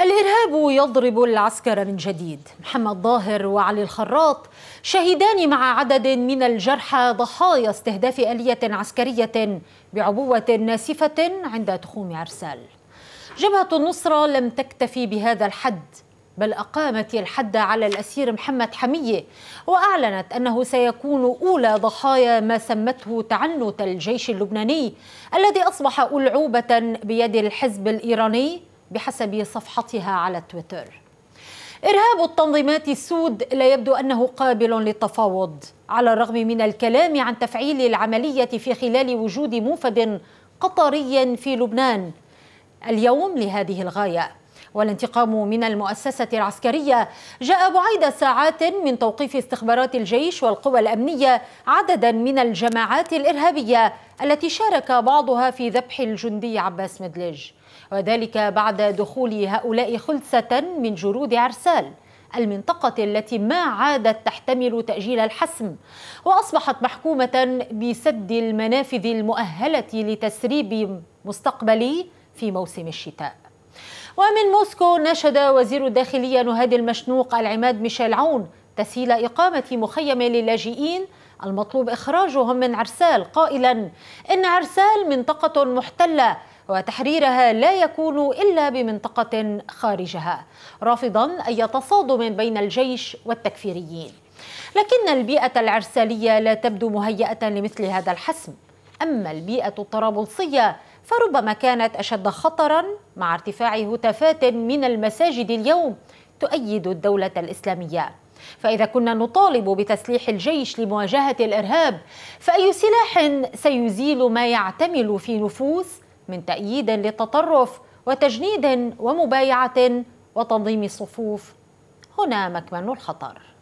الإرهاب يضرب العسكر من جديد محمد ظاهر وعلي الخراط شهدان مع عدد من الجرحى ضحايا استهداف آلية عسكرية بعبوة ناسفة عند تخوم عرسال جبهة النصرة لم تكتفي بهذا الحد بل أقامت الحد على الأسير محمد حمية وأعلنت أنه سيكون أولى ضحايا ما سمته تعنت الجيش اللبناني الذي أصبح ألعوبة بيد الحزب الإيراني بحسب صفحتها على تويتر إرهاب التنظيمات السود لا يبدو أنه قابل للتفاوض على الرغم من الكلام عن تفعيل العملية في خلال وجود موفد قطري في لبنان اليوم لهذه الغاية والانتقام من المؤسسة العسكرية جاء بعيد ساعات من توقيف استخبارات الجيش والقوى الأمنية عددا من الجماعات الإرهابية التي شارك بعضها في ذبح الجندي عباس مدلج وذلك بعد دخول هؤلاء خلسة من جرود عرسال المنطقة التي ما عادت تحتمل تأجيل الحسم وأصبحت محكومة بسد المنافذ المؤهلة لتسريب مستقبلي في موسم الشتاء ومن موسكو ناشد وزير الداخلية نهاد المشنوق العماد ميشيل عون تسهيل إقامة مخيم للاجئين المطلوب إخراجهم من عرسال قائلا إن عرسال منطقة محتلة وتحريرها لا يكون إلا بمنطقة خارجها رافضا أي تصادم بين الجيش والتكفيريين لكن البيئة العرسالية لا تبدو مهيئة لمثل هذا الحسم أما البيئة الطرابلسية فربما كانت أشد خطرا مع ارتفاع هتافات من المساجد اليوم تؤيد الدولة الإسلامية فإذا كنا نطالب بتسليح الجيش لمواجهة الإرهاب فأي سلاح سيزيل ما يعتمل في نفوس من تأييد للتطرف وتجنيد ومبايعة وتنظيم الصفوف هنا مكمن الخطر